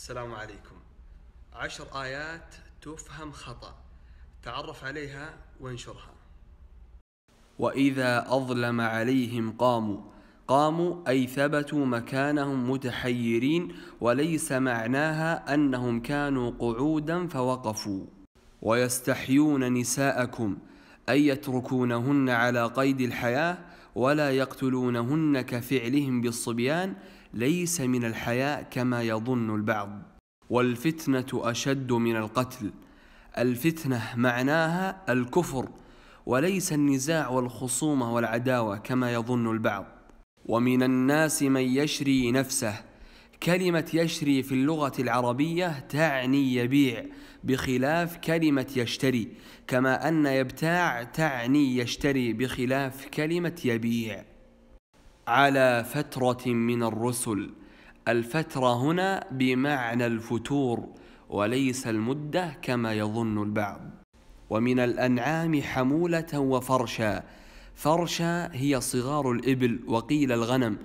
السلام عليكم عشر آيات تفهم خطأ تعرف عليها وانشرها وإذا أظلم عليهم قاموا قاموا أي ثبتوا مكانهم متحيرين وليس معناها أنهم كانوا قعودا فوقفوا ويستحيون نساءكم أي يتركونهن على قيد الحياة ولا يقتلونهن كفعلهم بالصبيان ليس من الحياء كما يظن البعض والفتنه اشد من القتل الفتنه معناها الكفر وليس النزاع والخصومه والعداوه كما يظن البعض ومن الناس من يشري نفسه كلمة يشري في اللغة العربية تعني يبيع بخلاف كلمة يشتري كما أن يبتاع تعني يشتري بخلاف كلمة يبيع على فترة من الرسل الفترة هنا بمعنى الفتور وليس المدة كما يظن البعض ومن الأنعام حمولة وفرشا فرشا هي صغار الإبل وقيل الغنم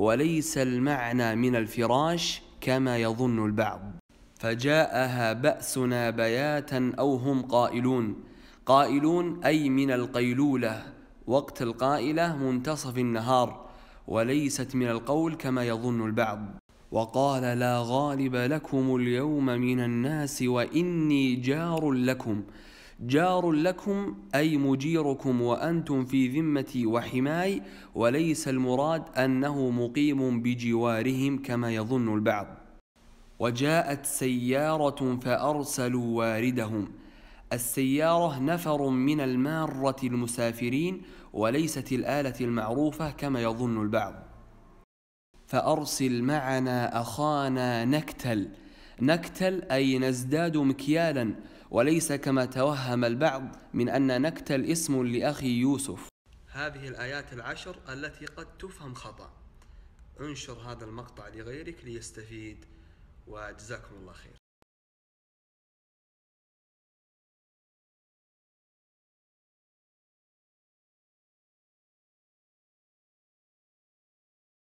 وليس المعنى من الفراش كما يظن البعض فجاءها بأسنا بياتا أو هم قائلون قائلون أي من القيلولة وقت القائلة منتصف النهار وليست من القول كما يظن البعض وقال لا غالب لكم اليوم من الناس وإني جار لكم جار لكم أي مجيركم وأنتم في ذمتي وحماي وليس المراد أنه مقيم بجوارهم كما يظن البعض وجاءت سيارة فأرسلوا واردهم السيارة نفر من المارة المسافرين وليست الآلة المعروفة كما يظن البعض فأرسل معنا أخانا نكتل نكتل أي نزداد مكيالا وليس كما توهم البعض من أن نكت الاسم لأخي يوسف هذه الآيات العشر التي قد تفهم خطأ انشر هذا المقطع لغيرك ليستفيد وجزاكم الله خير